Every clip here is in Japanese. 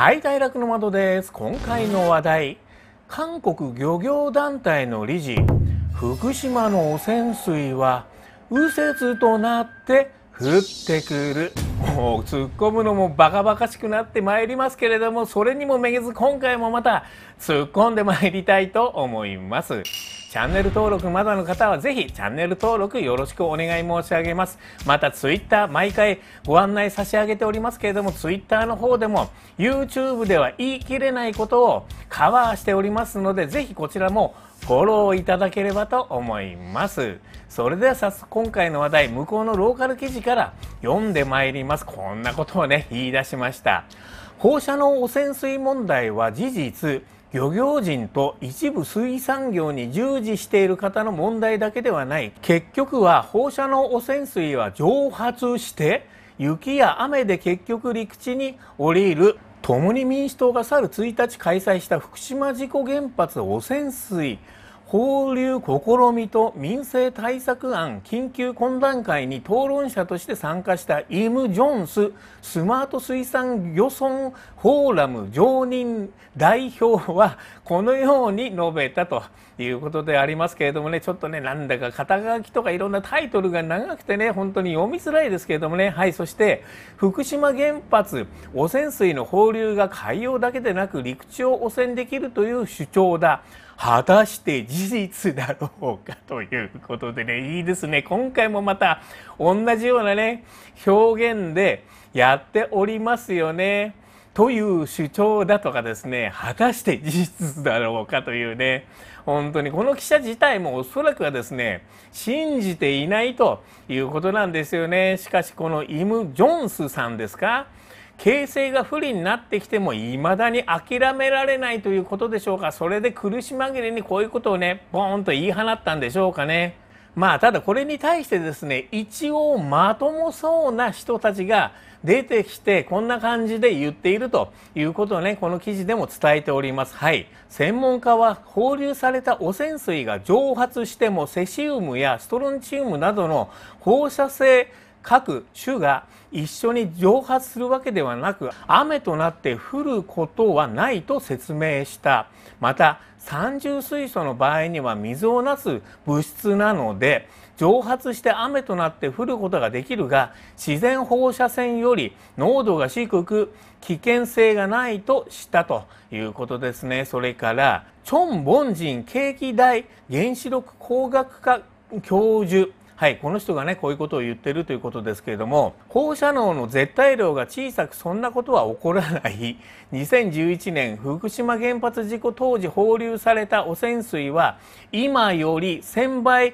はい大楽の窓です今回の話題韓国漁業団体の理事福島の汚染水は右折となって降ってくるもう突っ込むのもバカバカしくなってまいりますけれどもそれにもめげず今回もまた突っ込んでまいりたいと思います。チャンネル登録まだの方はぜひチャンネル登録よろしくお願い申し上げます。また Twitter 毎回ご案内差し上げておりますけれども Twitter の方でも YouTube では言い切れないことをカバーしておりますのでぜひこちらもフォローいただければと思います。それでは早速今回の話題、向こうのローカル記事から読んでまいります。こんなことをね、言い出しました。放射能汚染水問題は事実、漁業人と一部水産業に従事している方の問題だけではない結局は放射能汚染水は蒸発して雪や雨で結局陸地に降りる共に民主党が去る1日開催した福島事故原発汚染水放流試みと民生対策案緊急懇談会に討論者として参加したイム・ジョンススマート水産漁村フォーラム常任代表はこのように述べたということでありますけれどもねちょっとねなんだか肩書きとかいろんなタイトルが長くてね本当に読みづらいですけれどもねはいそして福島原発汚染水の放流が海洋だけでなく陸地を汚染できるという主張だ果たして事実だろうかということでね、いいですね。今回もまた同じようなね、表現でやっておりますよね。という主張だとかですね、果たして事実だろうかというね、本当にこの記者自体もおそらくはですね、信じていないということなんですよね。しかしこのイム・ジョンスさんですか形勢が不利になってきてもいまだに諦められないということでしょうかそれで苦し紛れにこういうことをねボーンと言い放ったんでしょうかね。まあただこれに対してですね一応まともそうな人たちが出てきてこんな感じで言っているということをねこの記事でも伝えておりますはい専門家は放流された汚染水が蒸発してもセシウムやストロンチウムなどの放射性各種が一緒に蒸発するわけではなく雨となって降ることはないと説明したまた三重水素の場合には水をなす物質なので蒸発して雨となって降ることができるが自然放射線より濃度が低く危険性がないとしたということですねそれからチョン・ボンジン景気大原子力工学科教授はい、この人がねこういうことを言ってるということですけれども放射能の絶対量が小さくそんなことは起こらない2011年福島原発事故当時放流された汚染水は今より1000倍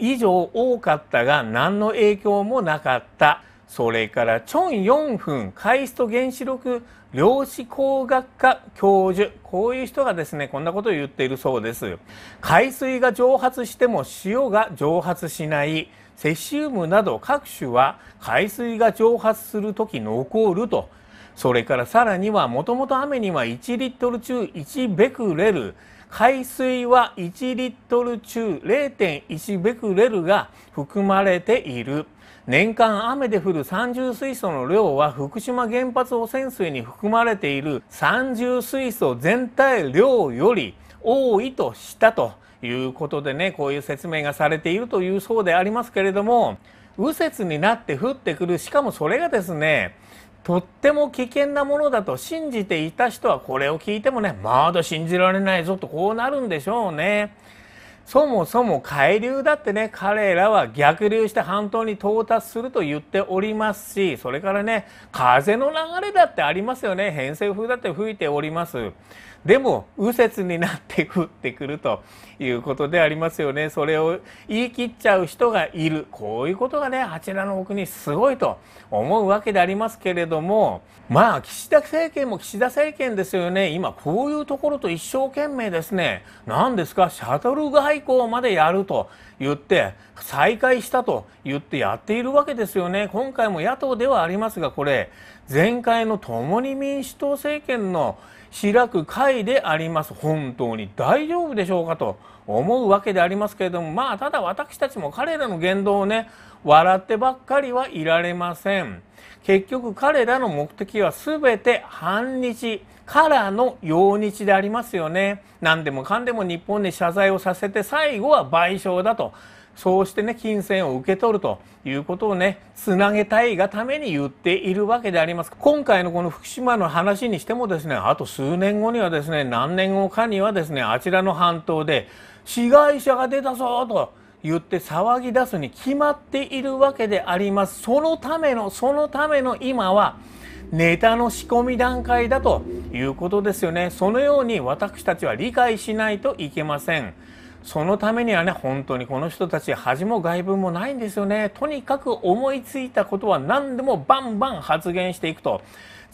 以上多かったが何の影響もなかったそれからチョン4分カイスト原子力量子工学科教授こういう人がですねこんなことを言っているそうです海水が蒸発しても塩が蒸発しないセシウムなど各種は海水が蒸発する時残るとそれからさらにはもともと雨には1リットル中1ベクレル海水は1リットル中0.1ベクレルが含まれている年間雨で降る三重水素の量は福島原発汚染水に含まれている三重水素全体量より多いとしたということでねこういう説明がされているというそうでありますけれども右折になって降ってくるしかもそれがですねとっても危険なものだと信じていた人はこれを聞いてもねまだ信じられないぞとこうなるんでしょうね。そもそも海流だってね、彼らは逆流して半島に到達すると言っておりますし、それからね、風の流れだってありますよね。偏西風だって吹いております。でも、右折になって降ってくるということでありますよね。それを言い切っちゃう人がいる。こういうことがね、あちらの国すごいと思うわけでありますけれども、まあ、岸田政権も岸田政権ですよね。今、こういうところと一生懸命ですね、何ですか、シャトル外開校までやると言って再開したと言ってやっているわけですよね。今回も野党ではありますがこれ前回の共に民主党政権の開く会であります本当に大丈夫でしょうかと思うわけでありますけれどもまあただ私たちも彼らの言動をね笑ってばっかりはいられません。結局彼らの目的は全て反日からの陽日でありますよね。何でもかんでも日本に謝罪をさせて最後は賠償だと。そうしてね、金銭を受け取るということをね、つなげたいがために言っているわけであります。今回のこの福島の話にしてもですね、あと数年後にはですね、何年後かにはですね、あちらの半島で、被害者が出たぞと、言って騒ぎ出すに決まっているわけであります。そのための、そのための今は、ネタの仕込み段階だということですよね。そのように私たちは理解しないといけません。そのためにはね、本当にこの人たち恥も外文もないんですよね。とにかく思いついたことは何でもバンバン発言していくと。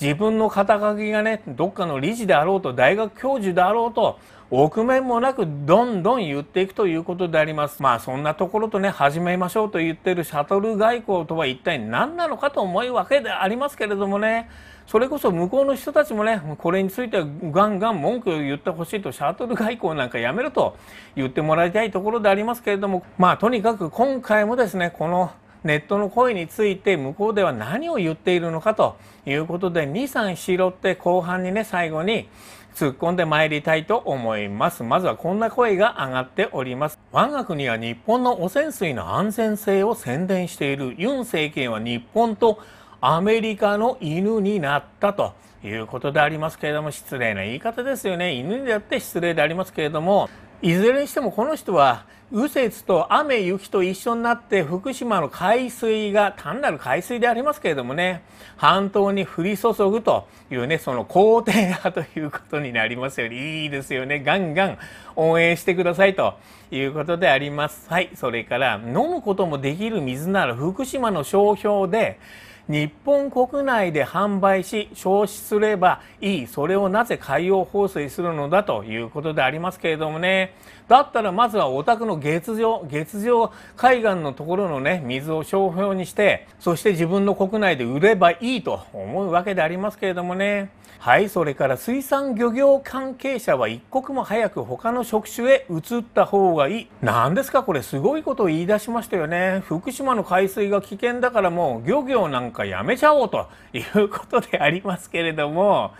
自分の肩書きがねどっかの理事であろうと大学教授であろうと臆面もなくどんどん言っていくということでありますまあそんなところとね始めましょうと言ってるシャトル外交とは一体何なのかと思うわけでありますけれどもねそれこそ向こうの人たちもねこれについてはガンガン文句を言ってほしいとシャトル外交なんかやめると言ってもらいたいところでありますけれどもまあとにかく今回もですねこのネットの声について向こうでは何を言っているのかということで23拾って後半にね最後に突っ込んで参りたいと思います。まずはこんな声が上がっております。我が国は日本の汚染水の安全性を宣伝している。ユン政権は日本とアメリカの犬になったということでありますけれども、失礼な言い方ですよね。犬であって失礼でありますけれども、いずれにしてもこの人は右折と雨雪と一緒になって福島の海水が単なる海水でありますけれどもね半島に降り注ぐというねその肯定派ということになりますよりいいですよねガンガン応援してくださいということでありますはいそれから飲むこともできる水なら福島の商標で日本国内で販売し消費すればいいそれをなぜ海洋放水するのだということでありますけれどもねだったらまずはお宅の月上月上海岸のところのね水を商標にしてそして自分の国内で売ればいいと思うわけでありますけれどもねはいそれから水産漁業関係者は一刻も早く他の職種へ移った方がいい何ですかこれすごいことを言い出しましたよね福島の海水が危険だからもう漁業なんかかやめちゃおうということでありますけれども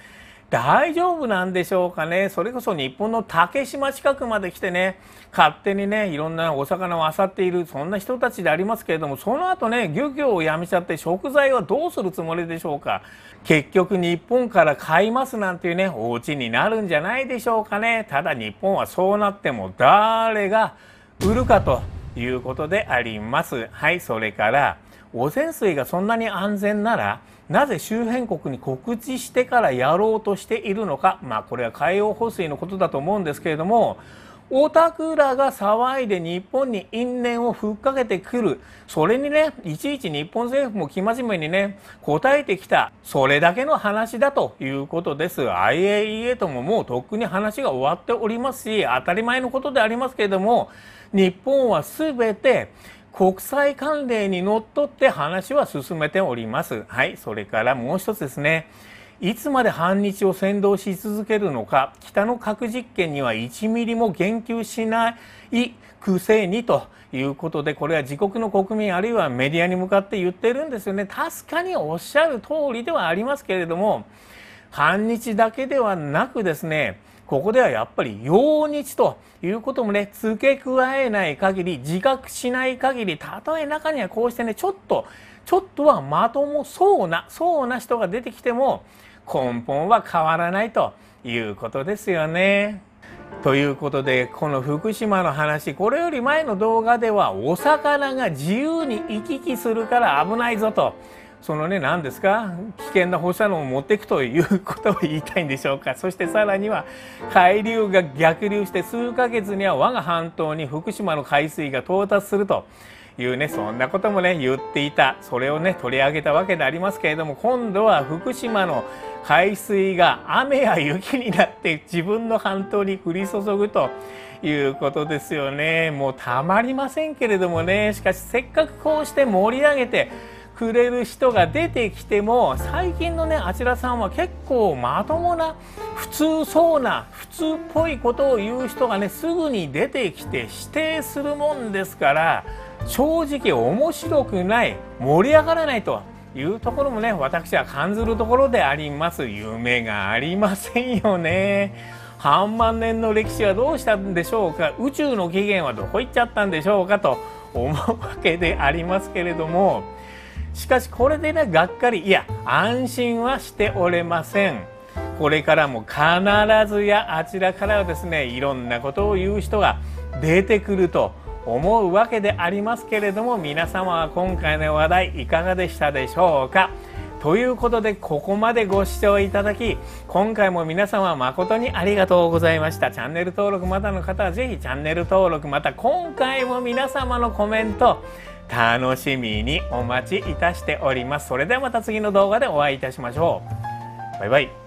大丈夫なんでしょうかねそれこそ日本の竹島近くまで来てね勝手にねいろんなお魚を漁っているそんな人たちでありますけれどもその後ね漁業をやめちゃって食材はどうするつもりでしょうか結局日本から買いますなんていうねお家になるんじゃないでしょうかねただ日本はそうなっても誰が売るかということでありますはいそれから汚染水がそんなに安全ならなぜ周辺国に告知してからやろうとしているのか、まあ、これは海洋放水のことだと思うんですけれどもオタクらが騒いで日本に因縁をふっかけてくるそれにねいちいち日本政府も生真面目にね答えてきたそれだけの話だということです IAEA とももうとっくに話が終わっておりますし当たり前のことでありますけれども日本はすべて国際慣例にのっとって話は進めております。はい、それからもう一つですね。いつまで反日を先導し続けるのか、北の核実験には1ミリも言及しないくせにということで、これは自国の国民あるいはメディアに向かって言ってるんですよね。確かにおっしゃる通りではありますけれども、反日だけではなくですね、ここではやっぱり陽日ということもね、付け加えない限り、自覚しない限り、たとえ中にはこうしてね、ちょっと、ちょっとはまともそうな、そうな人が出てきても、根本は変わらないということですよね。ということでこの福島の話これより前の動画ではお魚が自由に行き来するから危ないぞとそのね何ですか危険な放射能を持っていくということを言いたいんでしょうかそしてさらには海流が逆流して数ヶ月には我が半島に福島の海水が到達するというねそんなこともね言っていたそれをね取り上げたわけでありますけれども今度は福島の海水が雨や雪になって自分の半島に降り注ぐということですよねもうたまりませんけれどもねしかしせっかくこうして盛り上げてくれる人が出てきても最近のねあちらさんは結構まともな普通そうな普通っぽいことを言う人がねすぐに出てきて指定するもんですから正直面白くない盛り上がらないというところもね私は感ずるところであります夢がありませんよね。半万年の歴史はどうしたんでしょうか宇宙の起源はどこ行っちゃったんでしょうかと思うわけでありますけれどもしかしこれでねがっかりいや安心はしておれませんこれからも必ずやあちらからはですねいろんなことを言う人が出てくると思うわけでありますけれども皆様は今回の話題いかがでしたでしょうかということでここまでご視聴いただき今回も皆様誠にありがとうございましたチャンネル登録まだの方は是非チャンネル登録また今回も皆様のコメント楽しみにお待ちいたしておりますそれではまた次の動画でお会いいたしましょうバイバイ